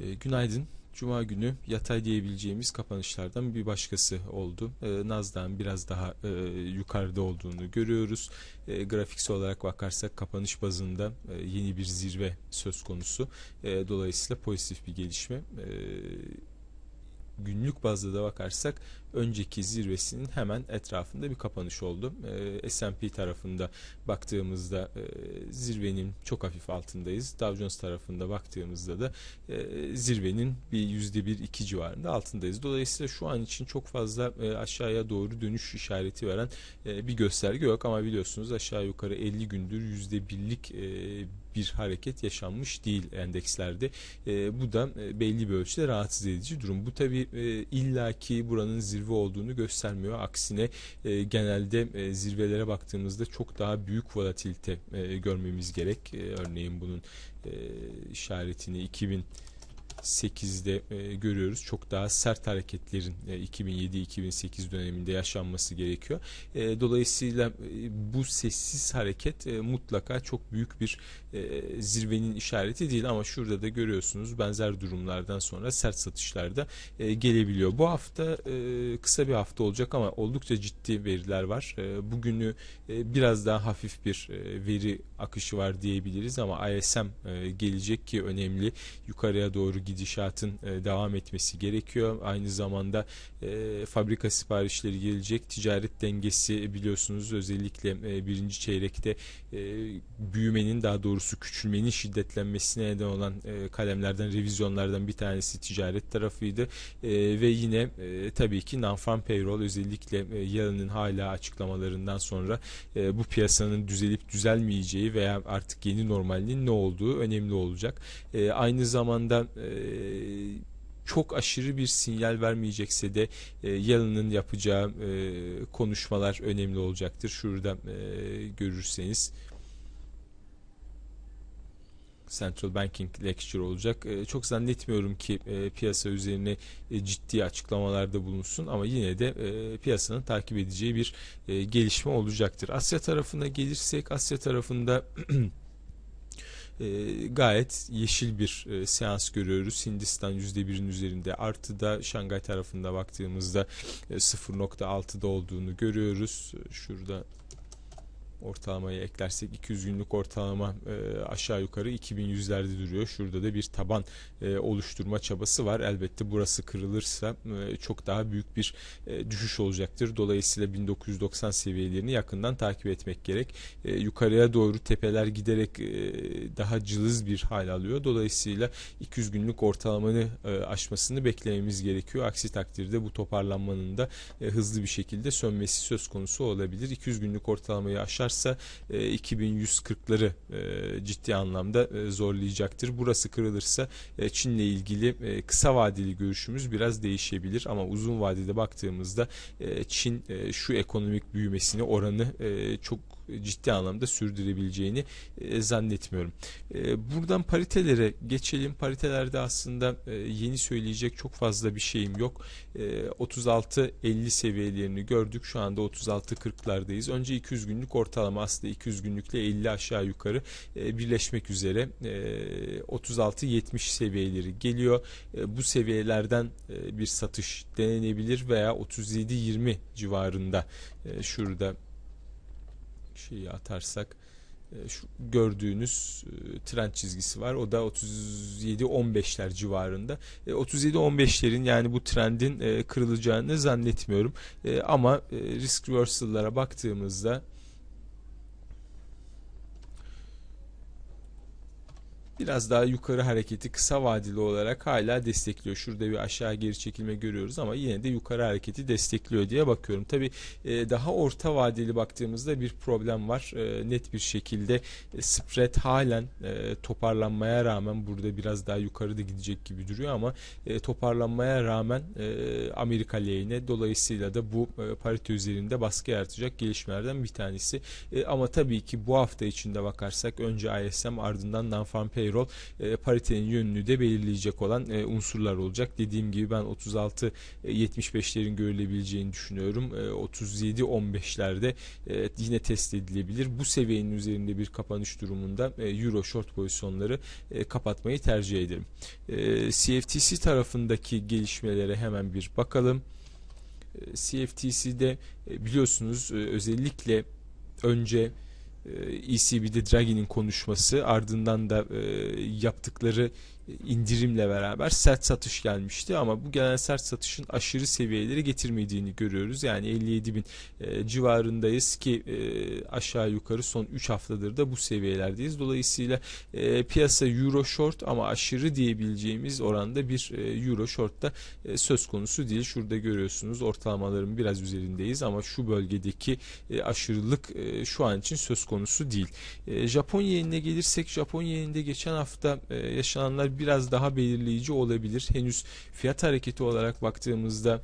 E, günaydın. Cuma günü yatay diyebileceğimiz kapanışlardan bir başkası oldu. E, ee, Nasdaq'ın biraz daha e, yukarıda olduğunu görüyoruz. E, grafiksel olarak bakarsak kapanış bazında e, yeni bir zirve söz konusu. E, dolayısıyla pozitif bir gelişme. E, günlük bazda da bakarsak önceki zirvesinin hemen etrafında bir kapanış oldu. E, ee, S&P tarafında baktığımızda e, zirvenin çok hafif altındayız. Dow Jones tarafında baktığımızda da e, zirvenin bir yüzde bir iki civarında altındayız. Dolayısıyla şu an için çok fazla e, aşağıya doğru dönüş işareti veren e, bir gösterge yok ama biliyorsunuz aşağı yukarı 50 gündür yüzde birlik e, bir hareket yaşanmış değil endekslerde. E, bu da e, belli bir ölçüde rahatsız edici durum. Bu tabi e, illaki buranın zirve olduğunu göstermiyor. Aksine e, genelde e, zirvelere baktığımızda çok daha büyük volatilite e, görmemiz gerek. E, örneğin bunun e, işaretini 2000 8'de e, görüyoruz. Çok daha sert hareketlerin 2007-2008 e, döneminde yaşanması gerekiyor. E, dolayısıyla bu sessiz hareket mutlaka çok büyük bir zirvenin işareti değil ama şurada da görüyorsunuz benzer durumlardan sonra sert satışlarda e, gelebiliyor. Bu hafta kısa bir hafta olacak ama oldukça ciddi veriler var. bugünü biraz daha hafif bir veri akışı var diyebiliriz ama ISM gelecek ki önemli yukarıya doğru gidişatın e, devam etmesi gerekiyor. Aynı zamanda e, fabrika siparişleri gelecek. Ticaret dengesi e, biliyorsunuz özellikle e, birinci çeyrekte e, büyümenin daha doğrusu küçülmenin şiddetlenmesine neden olan e, kalemlerden, revizyonlardan bir tanesi ticaret tarafıydı. E, ve yine e, tabii ki non-farm payroll özellikle e, yarının hala açıklamalarından sonra e, bu piyasanın düzelip düzelmeyeceği veya artık yeni normalinin ne olduğu önemli olacak. E, aynı zamanda e, e, çok aşırı bir sinyal vermeyecekse de e, Yalın'ın yapacağı e, konuşmalar önemli olacaktır. Şurada e, görürseniz. Central Banking Lecture olacak. E, çok zannetmiyorum ki e, piyasa üzerine e, ciddi açıklamalarda bulunsun ama yine de e, piyasanın takip edeceği bir e, gelişme olacaktır. Asya tarafına gelirsek Asya tarafında e, gayet yeşil bir e, seans görüyoruz. Hindistan %1'in üzerinde artı da Şangay tarafında baktığımızda e, 0.6'da olduğunu görüyoruz. Şurada ortalamayı eklersek 200 günlük ortalama e, aşağı yukarı 2100'lerde duruyor. Şurada da bir taban e, oluşturma çabası var. Elbette burası kırılırsa e, çok daha büyük bir e, düşüş olacaktır. Dolayısıyla 1990 seviyelerini yakından takip etmek gerek. E, yukarıya doğru tepeler giderek e, daha cılız bir hal alıyor. Dolayısıyla 200 günlük ortalamanı e, aşmasını beklememiz gerekiyor. Aksi takdirde bu toparlanmanın da e, hızlı bir şekilde sönmesi söz konusu olabilir. 200 günlük ortalamayı aşağı tutarsa 2140'ları e, e, ciddi anlamda e, zorlayacaktır. Burası kırılırsa Çin'le ilgili kısa vadeli görüşümüz biraz değişebilir ama uzun vadede baktığımızda Çin şu ekonomik büyümesini oranı çok ciddi anlamda sürdürebileceğini e, zannetmiyorum. E, buradan paritelere geçelim. Paritelerde aslında e, yeni söyleyecek çok fazla bir şeyim yok. 36-50 seviyelerini gördük. Şu anda 36-40'lardayız. Önce 200 günlük ortalama aslında 200 günlükle 50 aşağı yukarı birleşmek üzere 36-70 seviyeleri geliyor. bu seviyelerden bir satış denenebilir veya 37-20 civarında şurada şeyi atarsak e, şu gördüğünüz e, trend çizgisi var. O da 37-15'ler civarında. 37-15'lerin e, yani bu trendin kırılacağını zannetmiyorum. Ama risk reversal'lara baktığımızda biraz daha yukarı hareketi kısa vadeli olarak hala destekliyor. Şurada bir aşağı geri çekilme görüyoruz ama yine de yukarı hareketi destekliyor diye bakıyorum. Tabi e, daha orta vadeli baktığımızda bir problem var. E, net bir şekilde e, spread halen toparlanmaya rağmen burada biraz daha yukarıda gidecek gibi duruyor ama toparlanmaya rağmen Amerika lehine dolayısıyla da bu parite üzerinde baskı yaratacak gelişmelerden bir tanesi. Ama tabii ki bu hafta içinde bakarsak önce ISM ardından non-farm pay payroll e, paritenin yönünü de belirleyecek olan e, unsurlar olacak. Dediğim gibi ben 36-75'lerin e, görülebileceğini düşünüyorum. E, 37-15'lerde e, yine test edilebilir. Bu seviyenin üzerinde bir kapanış durumunda e, euro short pozisyonları e, kapatmayı tercih ederim. E, CFTC tarafındaki gelişmelere hemen bir bakalım. E, CFTC'de e, biliyorsunuz e, özellikle önce ECB'de ee, e Draghi'nin konuşması ardından da e, yaptıkları indirimle beraber sert satış gelmişti ama bu gelen sert satışın aşırı seviyelere getirmediğini görüyoruz. Yani 57 bin e, civarındayız ki e, aşağı yukarı son 3 haftadır da bu seviyelerdeyiz. Dolayısıyla e, piyasa euro short ama aşırı diyebileceğimiz oranda bir e, euro shortta e, söz konusu değil. Şurada görüyorsunuz ortalamaların biraz üzerindeyiz ama şu bölgedeki e, aşırılık e, şu an için söz konusu değil. E, Japonya yenine gelirsek Japonya yeninde geçen hafta e, yaşananlar biraz daha belirleyici olabilir. Henüz fiyat hareketi olarak baktığımızda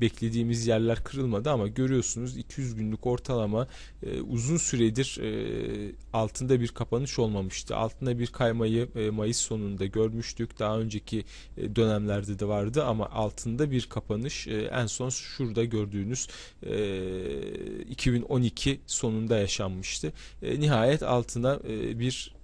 beklediğimiz yerler kırılmadı ama görüyorsunuz 200 günlük ortalama e, uzun süredir e, altında bir kapanış olmamıştı. Altında bir kaymayı e, Mayıs sonunda görmüştük. Daha önceki e, dönemlerde de vardı ama altında bir kapanış e, en son şurada gördüğünüz e, 2012 sonunda yaşanmıştı. E, nihayet altına e, bir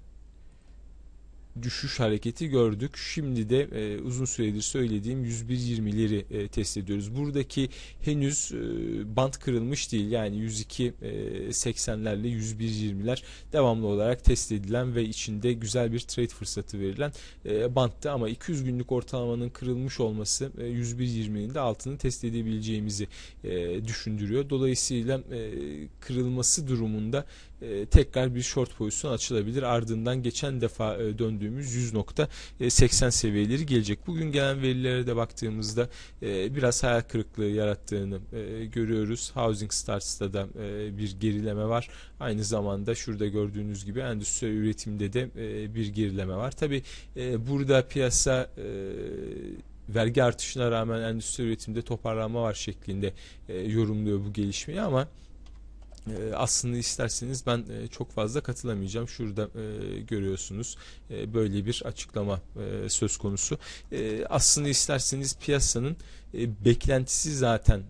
düşüş hareketi gördük. Şimdi de e, uzun süredir söylediğim 101.20'leri e, test ediyoruz. Buradaki henüz e, bant kırılmış değil. Yani 102 e, 101.20'ler devamlı olarak test edilen ve içinde güzel bir trade fırsatı verilen e, banttı. Ama 200 günlük ortalamanın kırılmış olması e, 101.20'nin de altını test edebileceğimizi e, düşündürüyor. Dolayısıyla e, kırılması durumunda e, tekrar bir short pozisyon açılabilir. Ardından geçen defa e, döndü düşündüğümüz 100.80 seviyeleri gelecek. Bugün gelen verilere de baktığımızda e, biraz hayal kırıklığı yarattığını e, görüyoruz. Housing Starts'ta da e, bir gerileme var. Aynı zamanda şurada gördüğünüz gibi endüstri üretimde de bir gerileme var. Tabi burada piyasa vergi artışına rağmen endüstri üretimde toparlanma var şeklinde yorumluyor bu gelişmeyi ama ee, aslında isterseniz ben e, çok fazla katılamayacağım. Şurada e, görüyorsunuz e, böyle bir açıklama söz konusu. Aslında isterseniz piyasanın beklentisi zaten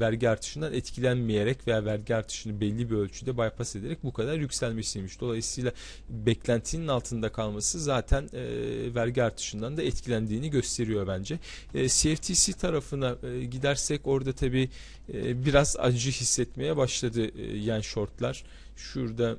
vergi artışından etkilenmeyerek veya vergi artışını belli bir ölçüde bypass ederek bu kadar yükselmesiymiş. Dolayısıyla beklentinin altında kalması zaten vergi artışından da etkilendiğini gösteriyor bence. CFTC tarafına gidersek orada tabii biraz acı hissetmeye başladı e, e, yen shortlar. Şurada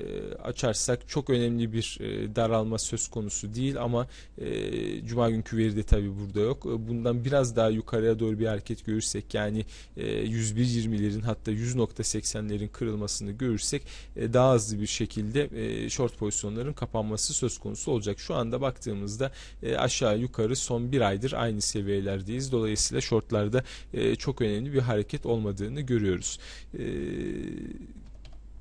e, açarsak çok önemli bir e, daralma söz konusu değil ama e, Cuma günkü veri de tabi burada yok. Bundan biraz daha yukarıya doğru bir hareket görürsek yani 101.20'lerin hatta 100.80'lerin kırılmasını görürsek daha hızlı bir şekilde short pozisyonların kapanması söz konusu olacak. Şu anda baktığımızda aşağı yukarı son bir aydır aynı seviyelerdeyiz. Dolayısıyla shortlarda çok önemli bir hareket olmadığını görüyoruz.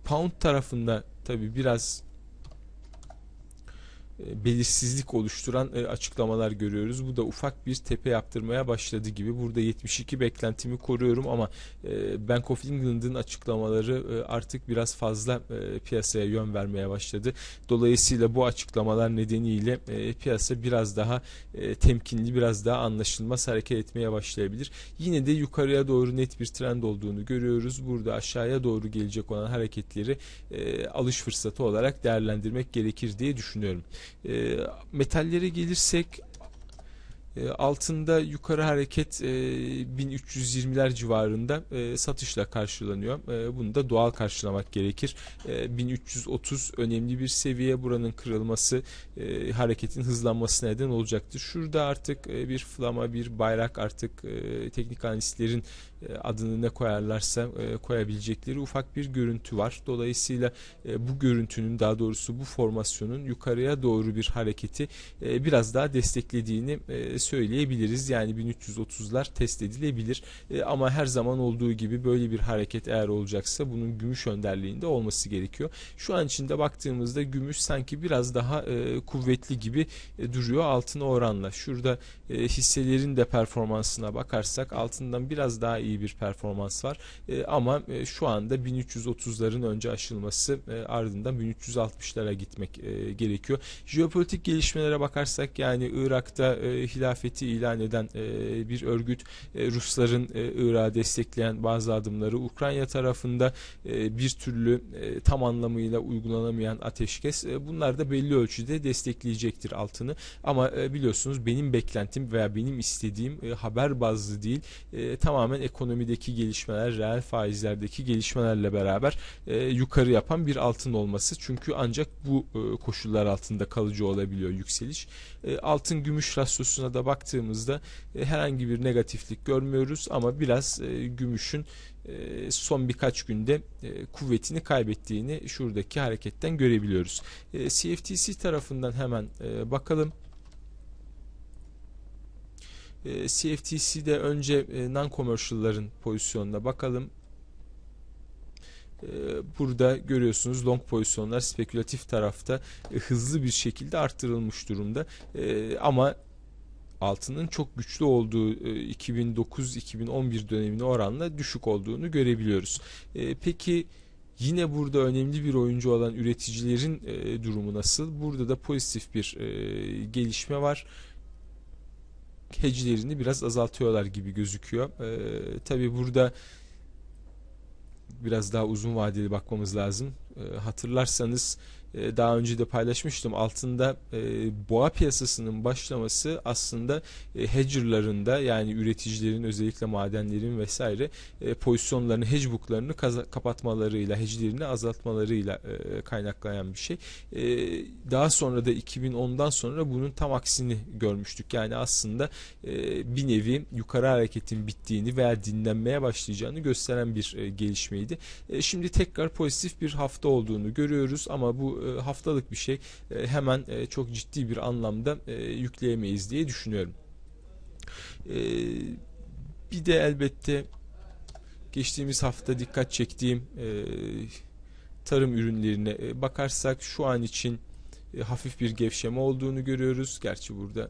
Pound tarafında tabi biraz e, belirsizlik oluşturan e, açıklamalar görüyoruz. Bu da ufak bir tepe yaptırmaya başladı gibi. Burada 72 beklentimi koruyorum ama e, Bank of England'ın açıklamaları artık biraz fazla piyasaya yön vermeye başladı. Dolayısıyla bu açıklamalar nedeniyle piyasa biraz daha temkinli, biraz daha anlaşılmaz hareket etmeye başlayabilir. Yine de yukarıya doğru net bir trend olduğunu görüyoruz. Burada aşağıya doğru gelecek olan hareketleri alış fırsatı olarak değerlendirmek gerekir diye düşünüyorum. E, metallere gelirsek e, altında yukarı hareket e, 1320'ler civarında e, satışla karşılanıyor. E, bunu da doğal karşılamak gerekir. E, 1330 önemli bir seviye buranın kırılması e, hareketin hızlanması neden olacaktır. Şurada artık e, bir flama bir bayrak artık e, teknik analistlerin e, adını ne koyarlarsa e, koyabilecekleri ufak bir görüntü var. Dolayısıyla e, bu görüntünün daha doğrusu bu formasyonun yukarıya doğru bir hareketi biraz daha desteklediğini söyleyebiliriz. Yani 1330'lar test edilebilir ama her zaman olduğu gibi böyle bir hareket eğer olacaksa bunun gümüş önderliğinde olması gerekiyor. Şu an içinde baktığımızda gümüş sanki biraz daha kuvvetli gibi duruyor altına oranla. Şurada hisselerin de performansına bakarsak altından biraz daha iyi iyi bir performans var. E, ama e, şu anda 1330'ların önce aşılması e, ardından 1360'lara gitmek e, gerekiyor. Jeopolitik gelişmelere bakarsak yani Irak'ta e, hilafeti ilan eden e, bir örgüt e, Rusların e, Irak'ı destekleyen bazı adımları Ukrayna tarafında e, bir türlü e, tam anlamıyla uygulanamayan ateşkes e, bunlar da belli ölçüde destekleyecektir altını ama e, biliyorsunuz benim beklentim veya benim istediğim e, haber bazlı değil e, tamamen ekonomik ekonomideki gelişmeler, reel faizlerdeki gelişmelerle beraber e, yukarı yapan bir altın olması. Çünkü ancak bu e, koşullar altında kalıcı olabiliyor yükseliş. E, altın gümüş rasyosuna da baktığımızda e, herhangi bir negatiflik görmüyoruz ama biraz e, gümüşün e, son birkaç günde e, kuvvetini kaybettiğini şuradaki hareketten görebiliyoruz. CFTC e, tarafından hemen bakalım. Ee, CFTC'de önce e, non-commercial'ların pozisyonuna bakalım. Ee, burada görüyorsunuz long pozisyonlar spekülatif tarafta e, hızlı bir şekilde arttırılmış durumda. Ee, ama altının çok güçlü olduğu 2009-2011 e, dönemine oranla düşük olduğunu görebiliyoruz. Peki yine burada önemli bir oyuncu olan üreticilerin durumu nasıl? Burada da pozitif bir gelişme var heclerini biraz azaltıyorlar gibi gözüküyor. E, ee, Tabi burada biraz daha uzun vadeli bakmamız lazım. E, hatırlarsanız ee, daha önce de paylaşmıştım altında e, boğa piyasasının başlaması aslında e, hedger'ların da yani üreticilerin özellikle madenlerin vesaire e, pozisyonlarını hedge kapatmalarıyla hedge'lerini azaltmalarıyla kaynaklayan bir şey. Daha sonra da 2010'dan sonra bunun tam aksini görmüştük. Yani aslında bir nevi yukarı hareketin bittiğini veya dinlenmeye başlayacağını gösteren bir gelişmeydi. Şimdi tekrar pozitif bir hafta olduğunu görüyoruz ama bu e, haftalık bir şey e, hemen e, çok ciddi bir anlamda yükleyemeyiz diye düşünüyorum. Bir de elbette geçtiğimiz hafta dikkat çektiğim tarım ürünlerine bakarsak şu an için hafif bir gevşeme olduğunu görüyoruz. Gerçi burada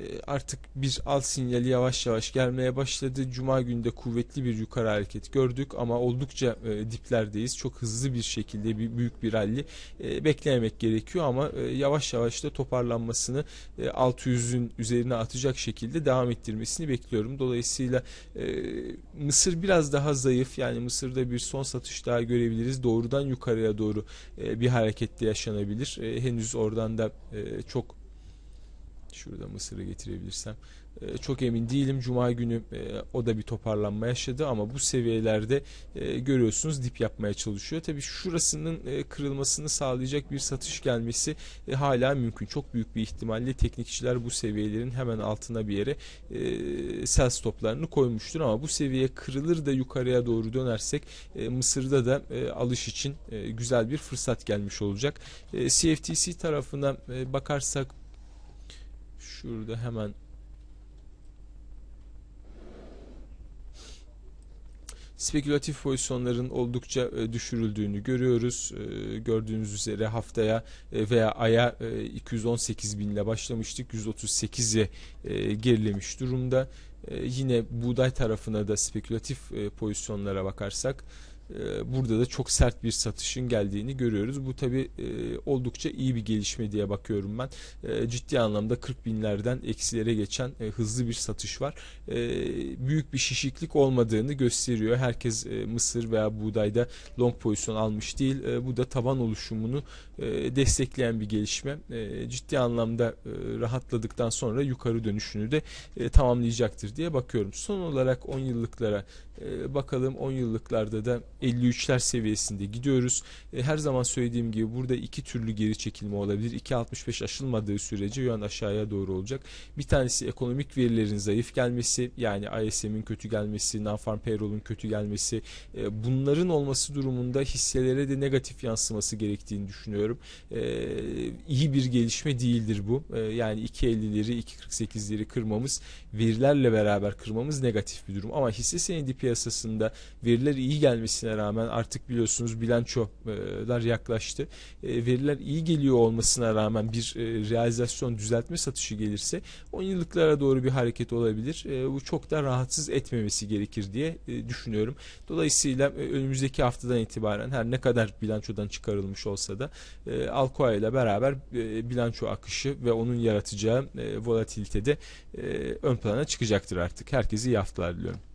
Ee, artık bir alt sinyali yavaş yavaş gelmeye başladı. Cuma günde kuvvetli bir yukarı hareket gördük ama oldukça e, diplerdeyiz. Çok hızlı bir şekilde bir büyük bir rally e, beklemek gerekiyor ama e, yavaş yavaş da toparlanmasını 600'ün üzerine atacak şekilde devam ettirmesini bekliyorum. Dolayısıyla Mısır biraz daha zayıf. Yani Mısır'da bir son satış daha görebiliriz. Doğrudan yukarıya doğru e, bir harekette yaşanabilir. henüz oradan da çok Şurada Mısır'ı getirebilirsem. E, çok emin değilim. Cuma günü e, o da bir toparlanma yaşadı ama bu seviyelerde e, görüyorsunuz dip yapmaya çalışıyor. Tabi şurasının e, kırılmasını sağlayacak bir satış gelmesi e, hala mümkün. Çok büyük bir ihtimalle teknikçiler bu seviyelerin hemen altına bir yere e, sell stoplarını koymuştur ama bu seviye kırılır da yukarıya doğru dönersek e, Mısır'da da e, alış için e, güzel bir fırsat gelmiş olacak. E, CFTC tarafına e, bakarsak Şurada hemen spekülatif pozisyonların oldukça e, düşürüldüğünü görüyoruz. E, gördüğünüz üzere haftaya e, veya aya 218 bin ile başlamıştık. 138'e gerilemiş durumda. Yine buğday tarafına da spekülatif pozisyonlara bakarsak ee, burada da çok sert bir satışın geldiğini görüyoruz. Bu tabi e, oldukça iyi bir gelişme diye bakıyorum ben. Ee, ciddi anlamda 40 binlerden eksilere geçen e, hızlı bir satış var. Ee, büyük bir şişiklik olmadığını gösteriyor. Herkes e, mısır veya buğdayda long pozisyon almış değil. Bu da tavan oluşumunu destekleyen bir gelişme. Ciddi anlamda rahatladıktan sonra yukarı dönüşünü de tamamlayacaktır diye bakıyorum. Son olarak 10 yıllıklara bakalım. 10 yıllıklarda da 53'ler seviyesinde gidiyoruz. E, her zaman söylediğim gibi burada iki türlü geri çekilme olabilir. 2.65 aşılmadığı sürece yön aşağıya doğru olacak. Bir tanesi ekonomik verilerin zayıf gelmesi yani ISM'in kötü gelmesi, non-farm payroll'un kötü gelmesi e, bunların olması durumunda hisselere de negatif yansıması gerektiğini düşünüyorum. E, iyi bir gelişme değildir bu. E, yani 2.50'leri 2.48'leri kırmamız verilerle beraber kırmamız negatif bir durum. Ama hisse senedi piyasasında veriler iyi gelmesine gelmesine rağmen artık biliyorsunuz bilançolar yaklaştı. E, veriler iyi geliyor olmasına rağmen bir e, realizasyon düzeltme satışı gelirse 10 yıllıklara doğru bir hareket olabilir. E, bu çok da rahatsız etmemesi gerekir diye düşünüyorum. Dolayısıyla önümüzdeki haftadan itibaren her ne kadar bilançodan çıkarılmış olsa da Alcoa ile beraber bilanço akışı ve onun yaratacağı volatilitede ön plana çıkacaktır artık. Herkese iyi haftalar diliyorum.